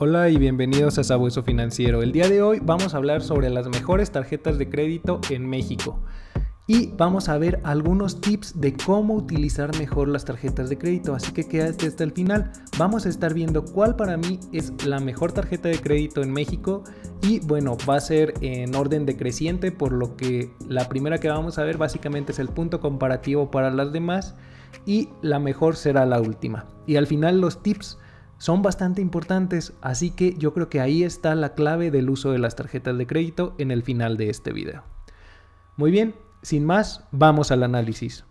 Hola y bienvenidos a Sabueso Financiero. El día de hoy vamos a hablar sobre las mejores tarjetas de crédito en México. Y vamos a ver algunos tips de cómo utilizar mejor las tarjetas de crédito, así que quédate hasta el final. Vamos a estar viendo cuál para mí es la mejor tarjeta de crédito en México y bueno, va a ser en orden decreciente, por lo que la primera que vamos a ver básicamente es el punto comparativo para las demás y la mejor será la última. Y al final los tips son bastante importantes, así que yo creo que ahí está la clave del uso de las tarjetas de crédito en el final de este video. Muy bien, sin más, vamos al análisis.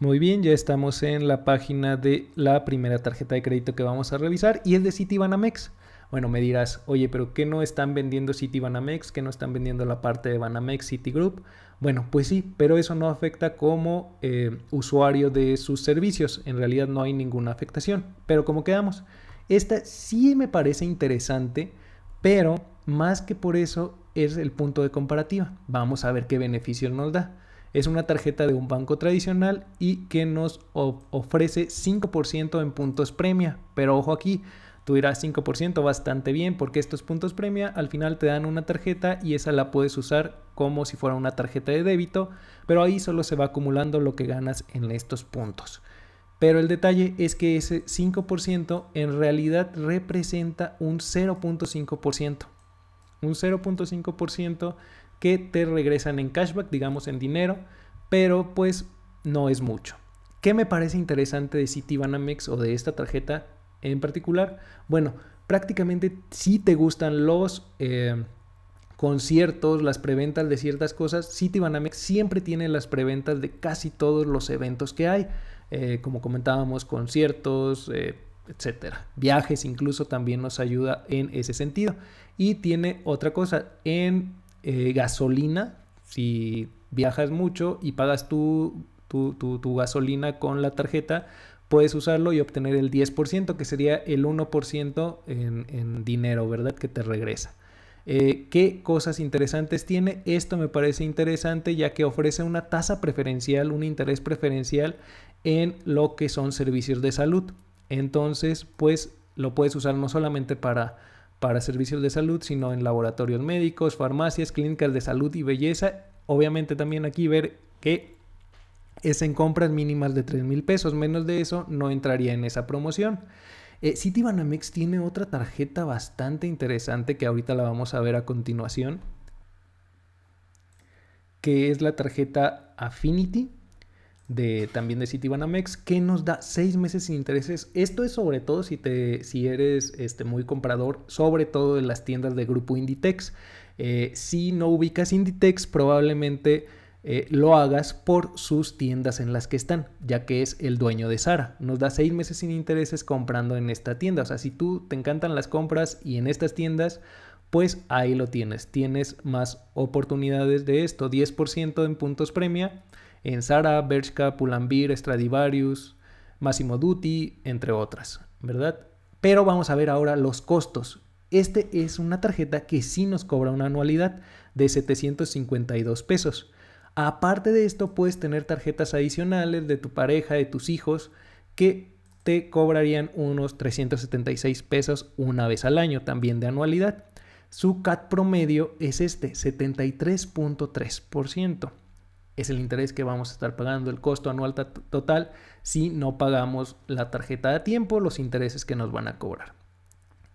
Muy bien, ya estamos en la página de la primera tarjeta de crédito que vamos a revisar y es de Citibanamex. Bueno, me dirás, oye, pero ¿qué no están vendiendo City Banamex? que no están vendiendo la parte de Banamex Citigroup? Bueno, pues sí, pero eso no afecta como eh, usuario de sus servicios. En realidad no hay ninguna afectación. Pero como quedamos, esta sí me parece interesante, pero más que por eso es el punto de comparativa. Vamos a ver qué beneficios nos da. Es una tarjeta de un banco tradicional y que nos ofrece 5% en puntos premia. Pero ojo aquí, Tú dirás 5%, bastante bien, porque estos puntos premia al final te dan una tarjeta y esa la puedes usar como si fuera una tarjeta de débito, pero ahí solo se va acumulando lo que ganas en estos puntos. Pero el detalle es que ese 5% en realidad representa un 0.5%. Un 0.5% que te regresan en cashback, digamos en dinero, pero pues no es mucho. ¿Qué me parece interesante de Citibanamex o de esta tarjeta en particular? Bueno, prácticamente si te gustan los eh, conciertos, las preventas de ciertas cosas, Banamex siempre tiene las preventas de casi todos los eventos que hay, eh, como comentábamos, conciertos, eh, etcétera. Viajes incluso también nos ayuda en ese sentido. Y tiene otra cosa, en gasolina, si viajas mucho y pagas tu, tu, tu gasolina con la tarjeta, puedes usarlo y obtener el 10%, que sería el 1% en, dinero, ¿verdad? Que te regresa. Eh, ¿Qué cosas interesantes tiene? Esto me parece interesante ya que ofrece una tasa preferencial, un interés preferencial en lo que son servicios de salud. Entonces, pues lo puedes usar no solamente para, para servicios de salud, sino en laboratorios médicos, farmacias, clínicas de salud y belleza. Obviamente también aquí ver que es en compras mínimas de 3 mil pesos. Menos de eso no entraría en esa promoción. Eh, Citibanamex tiene otra tarjeta bastante interesante que ahorita la vamos a ver a continuación, que es la tarjeta Affinity. De, también de Citibanamex, que nos da seis meses sin intereses. Esto es sobre todo si, te, si eres este, muy comprador, sobre todo en las tiendas de grupo Inditex. Eh, si no ubicas Inditex, probablemente eh, lo hagas por sus tiendas en las que están, ya que es el dueño de Sara. Nos da seis meses sin intereses comprando en esta tienda. O sea, si tú te encantan las compras y en estas tiendas, pues ahí lo tienes. Tienes más oportunidades de esto. 10% en puntos premia en Sara, Bershka, Pulambir, Stradivarius, Massimo Dutti, entre otras, ¿verdad? Pero vamos a ver ahora los costos. Este es una tarjeta que sí nos cobra una anualidad de 752 pesos Aparte de esto, puedes tener tarjetas adicionales de tu pareja, de tus hijos, que te cobrarían unos 376 pesos una vez al año, también de anualidad. Su CAT promedio es este, 73.3%. Es el interés que vamos a estar pagando, el costo anual total, si no pagamos la tarjeta a tiempo, los intereses que nos van a cobrar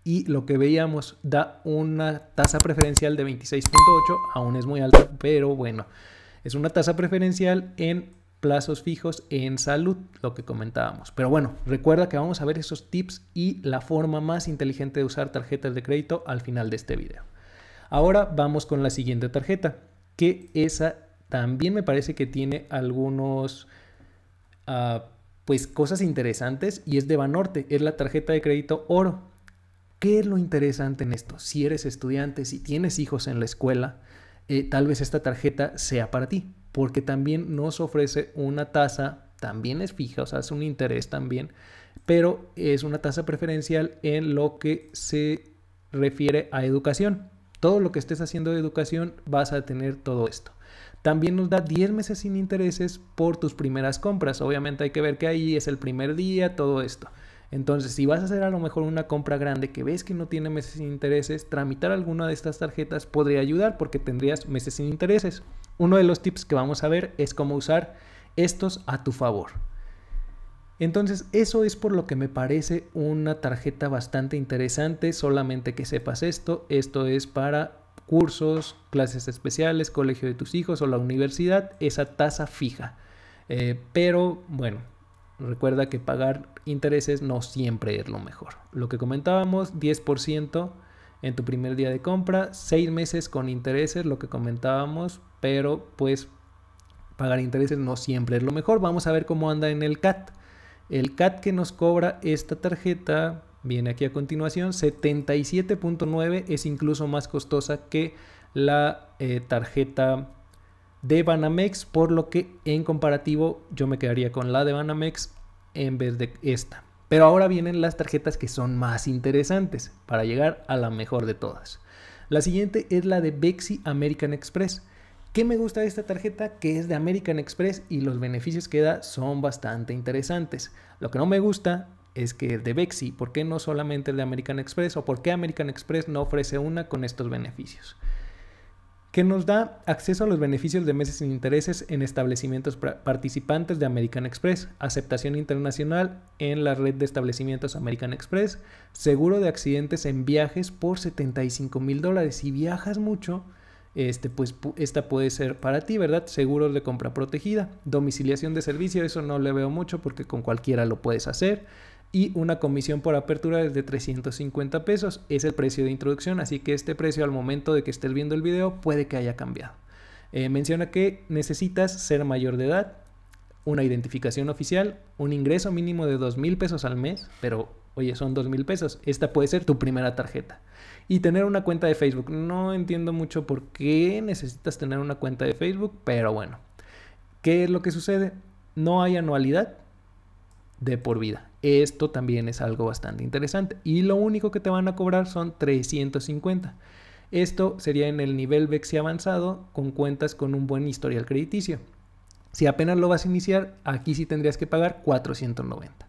y lo que veíamos da una tasa preferencial de 26.8, aún es muy alta, pero bueno, es una tasa preferencial en plazos fijos en salud, lo que comentábamos. Pero bueno, recuerda que vamos a ver esos tips y la forma más inteligente de usar tarjetas de crédito al final de este video. Ahora vamos con la siguiente tarjeta, que esa también me parece que tiene algunos... Ah, pues cosas interesantes y es de Banorte, es la tarjeta de crédito oro. ¿Qué es lo interesante en esto? Si eres estudiante, si tienes hijos en la escuela, eh, tal vez esta tarjeta sea para ti, porque también nos ofrece una tasa, también es fija, o sea, es un interés también, pero es una tasa preferencial en lo que se refiere a educación. Todo lo que estés haciendo de educación vas a tener todo esto. También nos da 10 meses sin intereses por tus primeras compras. Obviamente hay que ver que ahí es el primer día, todo esto. Entonces, si vas a hacer a lo mejor una compra grande que ves que no tiene meses sin intereses, tramitar alguna de estas tarjetas podría ayudar porque tendrías meses sin intereses. Uno de los tips que vamos a ver es cómo usar estos a tu favor. Entonces, eso es por lo que me parece una tarjeta bastante interesante, solamente que sepas esto, esto es para cursos, clases especiales, colegio de tus hijos o la universidad, esa tasa fija. Eh, pero bueno, Recuerda que pagar intereses no siempre es lo mejor. Lo que comentábamos, 10% en tu primer día de compra, 6 meses con intereses, lo que comentábamos, pero pues pagar intereses no siempre es lo mejor. Vamos a ver cómo anda en el CAT. El CAT que nos cobra esta tarjeta viene aquí a continuación. 77.9 es incluso más costosa que la eh, tarjeta de Banamex, por lo que en comparativo yo me quedaría con la de Banamex en vez de esta. Pero ahora vienen las tarjetas que son más interesantes para llegar a la mejor de todas. La siguiente es la de Bexi American Express. ¿Qué me gusta de esta tarjeta? Que es de American Express y los beneficios que da son bastante interesantes. Lo que no me gusta es que el de Bexi, ¿por qué no solamente el de American Express? ¿O por qué American Express no ofrece una con estos beneficios? que nos da acceso a los beneficios de meses sin intereses en establecimientos participantes de American Express, aceptación internacional en la red de establecimientos American Express, seguro de accidentes en viajes por 75 mil dólares. Si viajas mucho, este, pues esta puede ser para ti, ¿verdad? Seguros de compra protegida, domiciliación de servicio, eso no le veo mucho porque con cualquiera lo puedes hacer y una comisión por apertura es de 350 pesos. Es el precio de introducción, así que este precio al momento de que estés viendo el video puede que haya cambiado. Eh, menciona que necesitas ser mayor de edad, una identificación oficial, un ingreso mínimo de 2 mil pesos al mes, pero oye, son 2 mil pesos, esta puede ser tu primera tarjeta. Y tener una cuenta de Facebook. No entiendo mucho por qué necesitas tener una cuenta de Facebook, pero bueno. ¿Qué es lo que sucede? No hay anualidad de por vida. Esto también es algo bastante interesante. Y lo único que te van a cobrar son 350. Esto sería en el nivel Bexi avanzado con cuentas con un buen historial crediticio. Si apenas lo vas a iniciar, aquí sí tendrías que pagar 490.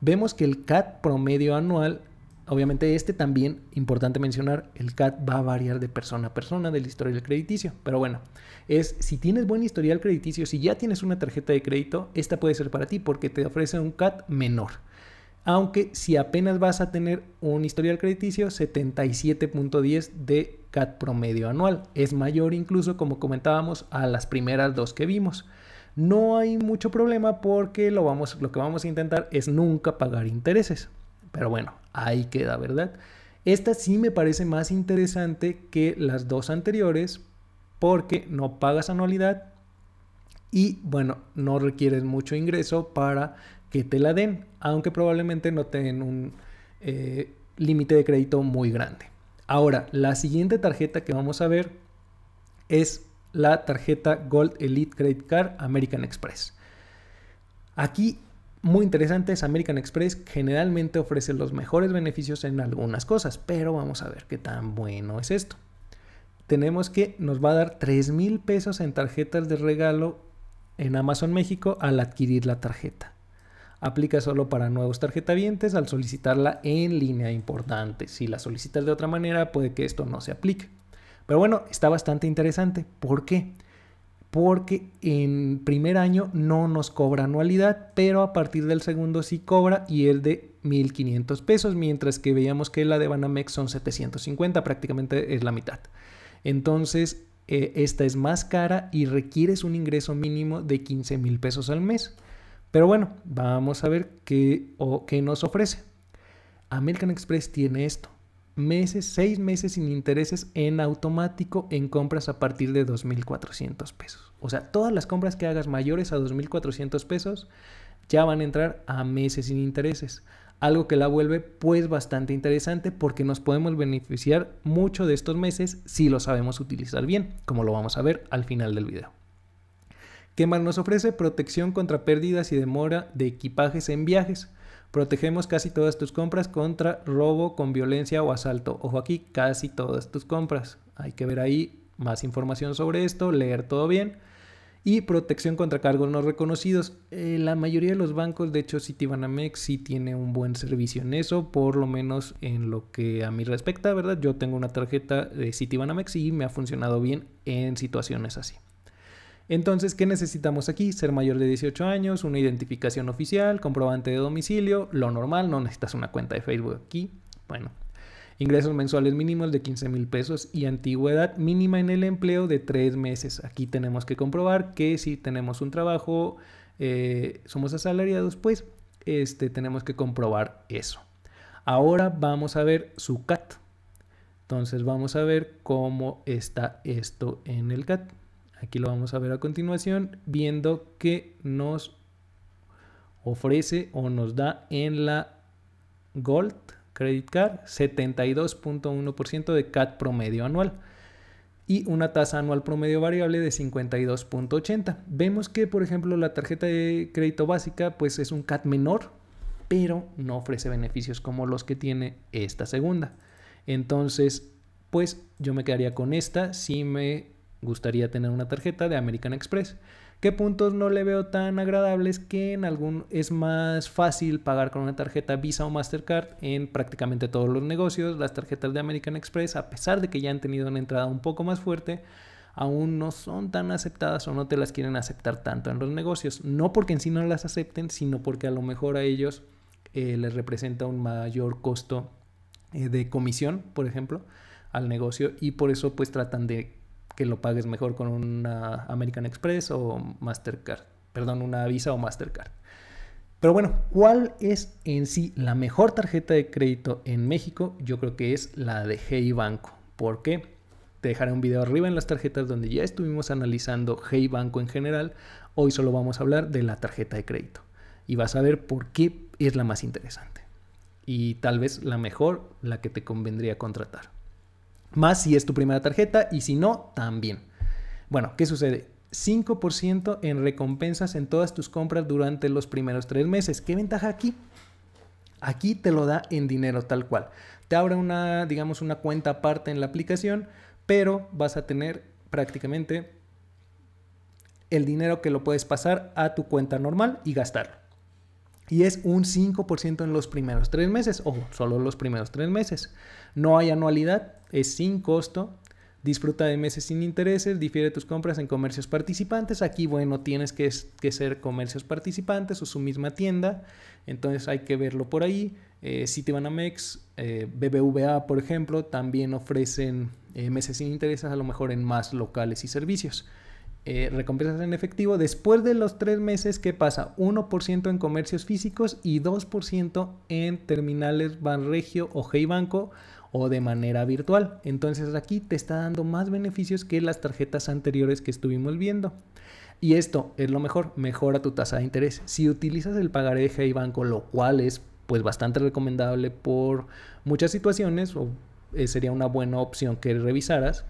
Vemos que el CAT promedio anual, obviamente este también, importante mencionar, el CAT va a variar de persona a persona del historial crediticio. Pero bueno, es si tienes buen historial crediticio, si ya tienes una tarjeta de crédito, esta puede ser para ti porque te ofrece un CAT menor aunque si apenas vas a tener un historial crediticio, 77.10 de CAT promedio anual. Es mayor incluso, como comentábamos, a las primeras dos que vimos. No hay mucho problema porque lo, vamos, lo que vamos a intentar es nunca pagar intereses. Pero bueno, ahí queda, ¿verdad? Esta sí me parece más interesante que las dos anteriores porque no pagas anualidad y bueno, no requieres mucho ingreso para que te la den aunque probablemente no tengan un eh, límite de crédito muy grande. Ahora, la siguiente tarjeta que vamos a ver es la tarjeta Gold Elite Credit Card American Express. Aquí, muy interesante, es American Express generalmente ofrece los mejores beneficios en algunas cosas, pero vamos a ver qué tan bueno es esto. Tenemos que nos va a dar 3 mil pesos en tarjetas de regalo en Amazon México al adquirir la tarjeta. Aplica solo para nuevos tarjetavientes al solicitarla en línea importante. Si la solicitas de otra manera, puede que esto no se aplique. Pero bueno, está bastante interesante. ¿Por qué? Porque en primer año no nos cobra anualidad, pero a partir del segundo sí cobra y es de 1.500 pesos, mientras que veíamos que la de Banamex son 750, prácticamente es la mitad. Entonces, eh, esta es más cara y requieres un ingreso mínimo de 15 mil pesos al mes. Pero bueno, vamos a ver qué, o, nos ofrece. American Express tiene esto. Meses, seis meses sin intereses en automático en compras a partir de 2.400 pesos. O sea, todas las compras que hagas mayores a 2.400 pesos ya van a entrar a meses sin intereses. Algo que la vuelve pues bastante interesante porque nos podemos beneficiar mucho de estos meses si lo sabemos utilizar bien, como lo vamos a ver al final del video más nos ofrece protección contra pérdidas y demora de equipajes en viajes. Protegemos casi todas tus compras contra robo con violencia o asalto. Ojo aquí, casi todas tus compras. Hay que ver ahí más información sobre esto, leer todo bien. Y protección contra cargos no reconocidos. Eh, la mayoría de los bancos, de hecho Citibanamex sí tiene un buen servicio en eso, por lo menos en lo que a mí respecta, ¿verdad? Yo tengo una tarjeta de Citibanamex y me ha funcionado bien en situaciones así. Entonces, ¿qué necesitamos aquí? Ser mayor de 18 años, una identificación oficial, comprobante de domicilio, lo normal, no necesitas una cuenta de Facebook aquí. Bueno, ingresos mensuales mínimos de 15 mil pesos y antigüedad mínima en el empleo de 3 meses. Aquí tenemos que comprobar que si tenemos un trabajo, eh, somos asalariados, pues este, tenemos que comprobar eso. Ahora vamos a ver su CAT. Entonces vamos a ver cómo está esto en el CAT aquí lo vamos a ver a continuación, viendo que nos ofrece o nos da en la Gold Credit Card 72.1% de CAT promedio anual y una tasa anual promedio variable de 52.80. Vemos que, por ejemplo, la tarjeta de crédito básica pues es un CAT menor, pero no ofrece beneficios como los que tiene esta segunda. Entonces, pues yo me quedaría con esta si me gustaría tener una tarjeta de American Express. ¿Qué puntos no le veo tan agradables que en algún es más fácil pagar con una tarjeta Visa o Mastercard en prácticamente todos los negocios? Las tarjetas de American Express, a pesar de que ya han tenido una entrada un poco más fuerte, aún no son tan aceptadas o no te las quieren aceptar tanto en los negocios. No porque en sí no las acepten, sino porque a lo mejor a ellos eh, les representa un mayor costo eh, de comisión, por ejemplo, al negocio y por eso pues tratan de que lo pagues mejor con una American Express o Mastercard. Perdón, una Visa o Mastercard. Pero bueno, ¿cuál es en sí la mejor tarjeta de crédito en México? Yo creo que es la de Hey Banco. ¿Por qué? Te dejaré un video arriba en las tarjetas donde ya estuvimos analizando Hey Banco en general. Hoy solo vamos a hablar de la tarjeta de crédito. Y vas a ver por qué es la más interesante. Y tal vez la mejor, la que te convendría contratar. Más si es tu primera tarjeta y si no, también. Bueno, ¿qué sucede? 5% en recompensas en todas tus compras durante los primeros tres meses. ¿Qué ventaja aquí? Aquí te lo da en dinero tal cual. Te abre una, digamos, una cuenta aparte en la aplicación, pero vas a tener prácticamente el dinero que lo puedes pasar a tu cuenta normal y gastarlo. Y es un 5% en los primeros tres meses. o solo los primeros tres meses. No hay anualidad, es sin costo. Disfruta de meses sin intereses, difiere tus compras en comercios participantes. Aquí, bueno, tienes que, ser comercios participantes o su misma tienda. Entonces hay que verlo por ahí. Eh, Citibanamex, eh, BBVA, por ejemplo, también ofrecen eh, meses sin intereses a lo mejor en más locales y servicios. Eh, recompensas en efectivo. Después de los tres meses, ¿qué pasa? 1% en comercios físicos y 2% en terminales Banregio o Hey Banco o de manera virtual. Entonces aquí te está dando más beneficios que las tarjetas anteriores que estuvimos viendo. Y esto es lo mejor, mejora tu tasa de interés. Si utilizas el pagaré de Hey Banco, lo cual es pues bastante recomendable por muchas situaciones, o, eh, sería una buena opción que revisaras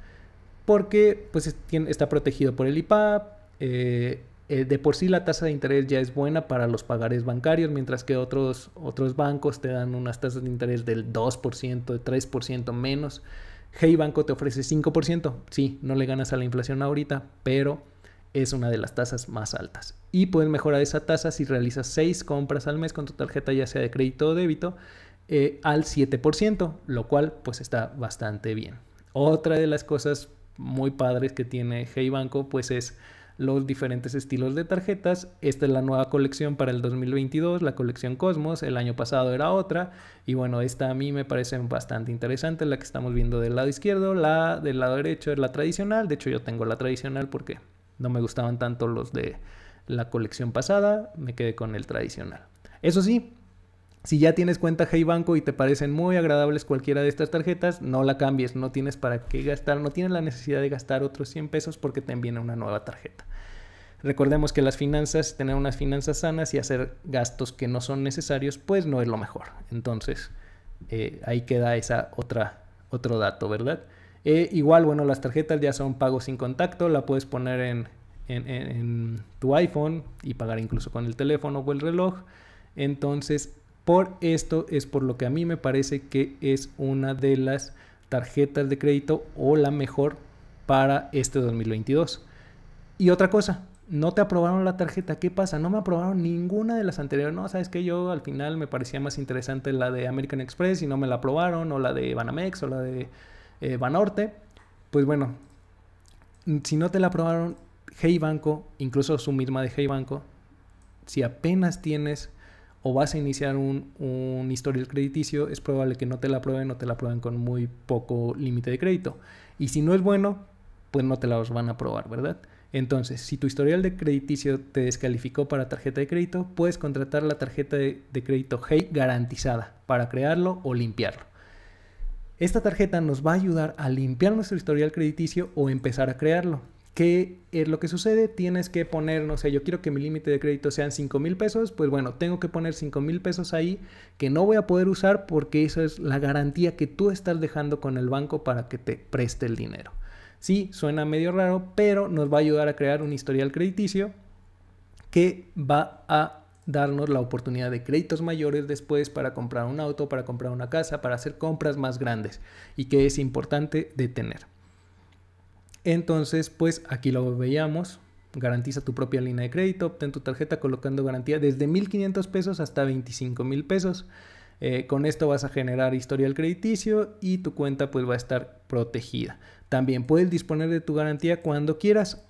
porque pues está protegido por el IPAP, eh, eh, de por sí la tasa de interés ya es buena para los pagares bancarios, mientras que otros, otros bancos te dan unas tasas de interés del 2%, 3% menos. Hey Banco te ofrece 5%, sí, no le ganas a la inflación ahorita, pero es una de las tasas más altas. Y puedes mejorar esa tasa si realizas 6 compras al mes con tu tarjeta ya sea de crédito o débito eh, al 7%, lo cual pues está bastante bien. Otra de las cosas muy padres que tiene Hey Banco, pues es los diferentes estilos de tarjetas. Esta es la nueva colección para el 2022, la colección Cosmos. El año pasado era otra. Y bueno, esta a mí me parece bastante interesante, la que estamos viendo del lado izquierdo. La del lado derecho es la tradicional. De hecho, yo tengo la tradicional porque no me gustaban tanto los de la colección pasada. Me quedé con el tradicional. Eso sí, si ya tienes cuenta Hey Banco y te parecen muy agradables cualquiera de estas tarjetas, no la cambies, no tienes para qué gastar, no tienes la necesidad de gastar otros 100 pesos porque te envían una nueva tarjeta. Recordemos que las finanzas, tener unas finanzas sanas y hacer gastos que no son necesarios, pues no es lo mejor. Entonces, eh, ahí queda esa otra, otro dato, ¿verdad? Eh, igual, bueno, las tarjetas ya son pagos sin contacto, la puedes poner en tu iPhone y pagar incluso con el teléfono o el reloj. Entonces, por esto es por lo que a mí me parece que es una de las tarjetas de crédito o la mejor para este 2022. Y otra cosa, no te aprobaron la tarjeta, ¿qué pasa? No me aprobaron ninguna de las anteriores. No, sabes que yo al final me parecía más interesante la de American Express y no me la aprobaron, o la de Banamex, o la de eh, Banorte. Pues bueno, si no te la aprobaron, Hey Banco, incluso su misma de Hey Banco, si apenas tienes o vas a iniciar un, historial crediticio, es probable que no te la aprueben o te la aprueben con muy poco límite de crédito. Y si no es bueno, pues no te la van a aprobar, ¿verdad? Entonces, si tu historial de crediticio te descalificó para tarjeta de crédito, puedes contratar la tarjeta de, de crédito Hey garantizada para crearlo o limpiarlo. Esta tarjeta nos va a ayudar a limpiar nuestro historial crediticio o empezar a crearlo que eh, lo que sucede? Tienes que poner, no sé, yo quiero que mi límite de crédito sean 5 mil pesos, pues bueno, tengo que poner 5 mil pesos ahí que no voy a poder usar porque esa es la garantía que tú estás dejando con el banco para que te preste el dinero. Sí, suena medio raro, pero nos va a ayudar a crear un historial crediticio que va a darnos la oportunidad de créditos mayores después para comprar un auto, para comprar una casa, para hacer compras más grandes y que es importante detener, tener. Entonces, pues aquí lo veíamos. Garantiza tu propia línea de crédito, obtén tu tarjeta colocando garantía desde 1.500 pesos hasta 25.000 pesos. Eh, con esto vas a generar historial crediticio y tu cuenta pues va a estar protegida. También puedes disponer de tu garantía cuando quieras.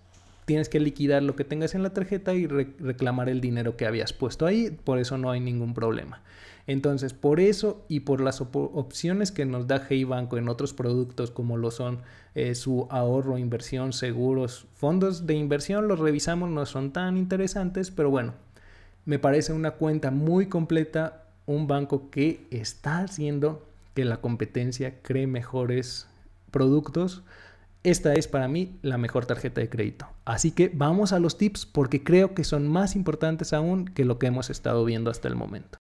Tienes que liquidar lo que tengas en la tarjeta y reclamar el dinero que habías puesto ahí. Por eso no hay ningún problema. Entonces, por eso y por las opciones que nos da Hey Banco en otros productos como lo son eh, su ahorro, inversión, seguros, fondos de inversión, los revisamos, no son tan interesantes, pero bueno, me parece una cuenta muy completa, un banco que está haciendo que la competencia cree mejores productos. Esta es para mí la mejor tarjeta de crédito. Así que vamos a los tips porque creo que son más importantes aún que lo que hemos estado viendo hasta el momento.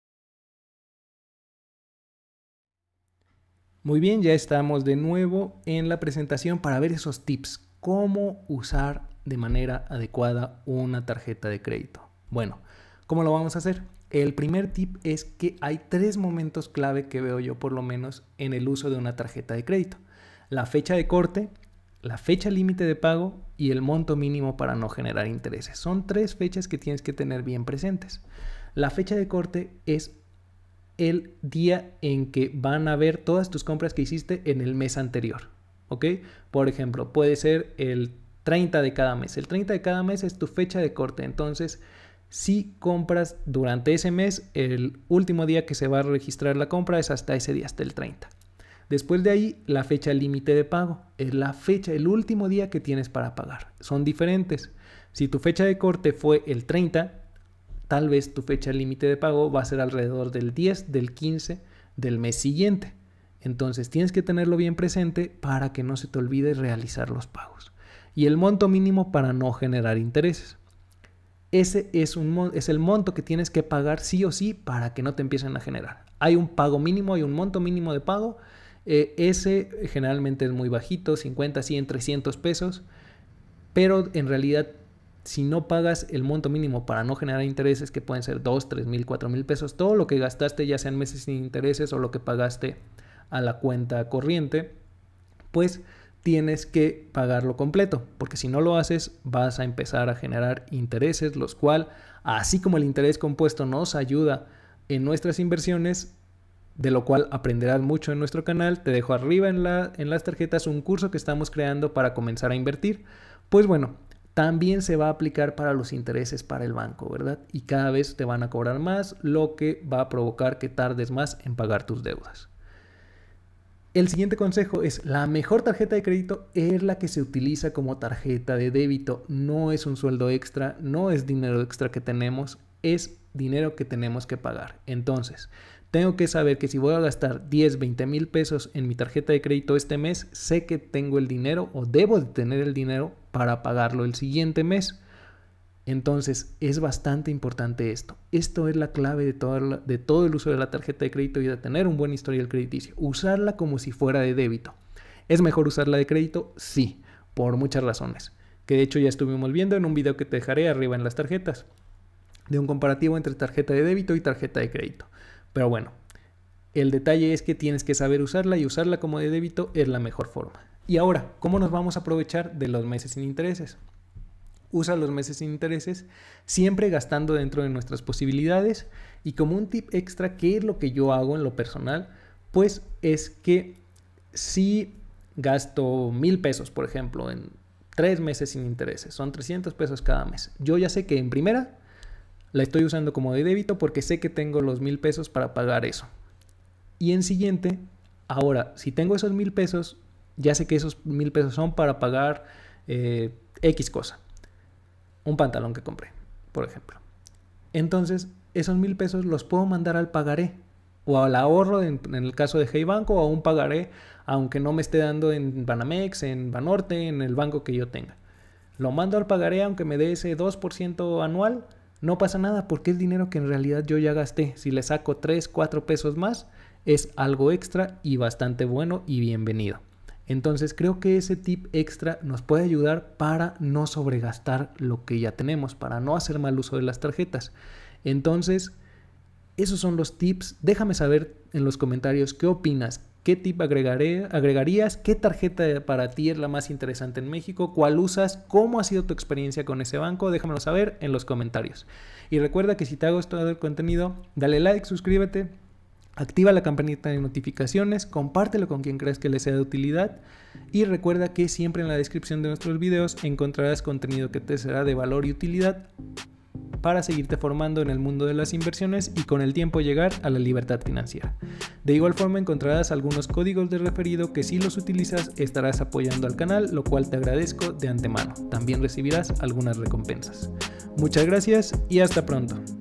Muy bien, ya estamos de nuevo en la presentación para ver esos tips, cómo usar de manera adecuada una tarjeta de crédito. Bueno, ¿cómo lo vamos a hacer? El primer tip es que hay tres momentos clave que veo yo por lo menos en el uso de una tarjeta de crédito. La fecha de corte, la fecha límite de pago y el monto mínimo para no generar intereses. Son tres fechas que tienes que tener bien presentes. La fecha de corte es el día en que van a ver todas tus compras que hiciste en el mes anterior. ¿Ok? Por ejemplo, puede ser el 30 de cada mes. El 30 de cada mes es tu fecha de corte. Entonces, si compras durante ese mes, el último día que se va a registrar la compra es hasta ese día, hasta el 30. Después de ahí, la fecha límite de pago es la fecha, el último día que tienes para pagar. Son diferentes. Si tu fecha de corte fue el 30, tal vez tu fecha límite de pago va a ser alrededor del 10, del 15 del mes siguiente. Entonces tienes que tenerlo bien presente para que no se te olvide realizar los pagos. Y el monto mínimo para no generar intereses. Ese es, un, es el monto que tienes que pagar sí o sí para que no te empiecen a generar. Hay un pago mínimo, hay un monto mínimo de pago. Eh, ese generalmente es muy bajito, 50, 100, 300 pesos. Pero en realidad si no pagas el monto mínimo para no generar intereses, que pueden ser 2, 3 mil, 4 mil pesos, todo lo que gastaste, ya sean meses sin intereses o lo que pagaste a la cuenta corriente, pues tienes que pagarlo completo, porque si no lo haces vas a empezar a generar intereses, los cual, así como el interés compuesto nos ayuda en nuestras inversiones, de lo cual aprenderás mucho en nuestro canal, te dejo arriba en, la, en las tarjetas un curso que estamos creando para comenzar a invertir. Pues bueno, también se va a aplicar para los intereses para el banco, ¿verdad? Y cada vez te van a cobrar más, lo que va a provocar que tardes más en pagar tus deudas. El siguiente consejo es, la mejor tarjeta de crédito es la que se utiliza como tarjeta de débito, no es un sueldo extra, no es dinero extra que tenemos, es dinero que tenemos que pagar. Entonces, tengo que saber que si voy a gastar 10, 20 mil pesos en mi tarjeta de crédito este mes, sé que tengo el dinero o debo de tener el dinero para pagarlo el siguiente mes. Entonces es bastante importante esto. Esto es la clave de todo, de todo el uso de la tarjeta de crédito y de tener un buen historial crediticio. Usarla como si fuera de débito. ¿Es mejor usarla de crédito? Sí, por muchas razones. Que de hecho ya estuvimos viendo en un video que te dejaré arriba en las tarjetas. De un comparativo entre tarjeta de débito y tarjeta de crédito. Pero bueno, el detalle es que tienes que saber usarla y usarla como de débito es la mejor forma. Y ahora, ¿cómo nos vamos a aprovechar de los meses sin intereses? Usa los meses sin intereses siempre gastando dentro de nuestras posibilidades y como un tip extra, ¿qué es lo que yo hago en lo personal? Pues es que si gasto mil pesos, por ejemplo, en tres meses sin intereses, son 300 pesos cada mes, yo ya sé que en primera la estoy usando como de débito porque sé que tengo los mil pesos para pagar eso. Y en siguiente, ahora, si tengo esos mil pesos, ya sé que esos mil pesos son para pagar eh, X cosa. Un pantalón que compré, por ejemplo. Entonces, esos mil pesos los puedo mandar al pagaré o al ahorro en, el caso de Hey Banco o un pagaré aunque no me esté dando en Banamex, en Banorte, en el banco que yo tenga. Lo mando al pagaré aunque me dé ese 2% anual no pasa nada porque es dinero que en realidad yo ya gasté. Si le saco 3, 4 pesos más, es algo extra y bastante bueno y bienvenido. Entonces creo que ese tip extra nos puede ayudar para no sobregastar lo que ya tenemos, para no hacer mal uso de las tarjetas. Entonces, esos son los tips. Déjame saber en los comentarios qué opinas, qué tip agregarías, qué tarjeta para ti es la más interesante en México, cuál usas, cómo ha sido tu experiencia con ese banco, déjamelo saber en los comentarios. Y recuerda que si te ha gustado el contenido, dale like, suscríbete, activa la campanita de notificaciones, compártelo con quien creas que le sea de utilidad y recuerda que siempre en la descripción de nuestros videos encontrarás contenido que te será de valor y utilidad para seguirte formando en el mundo de las inversiones y con el tiempo llegar a la libertad financiera. De igual forma encontrarás algunos códigos de referido que si los utilizas estarás apoyando al canal, lo cual te agradezco de antemano. También recibirás algunas recompensas. Muchas gracias y hasta pronto.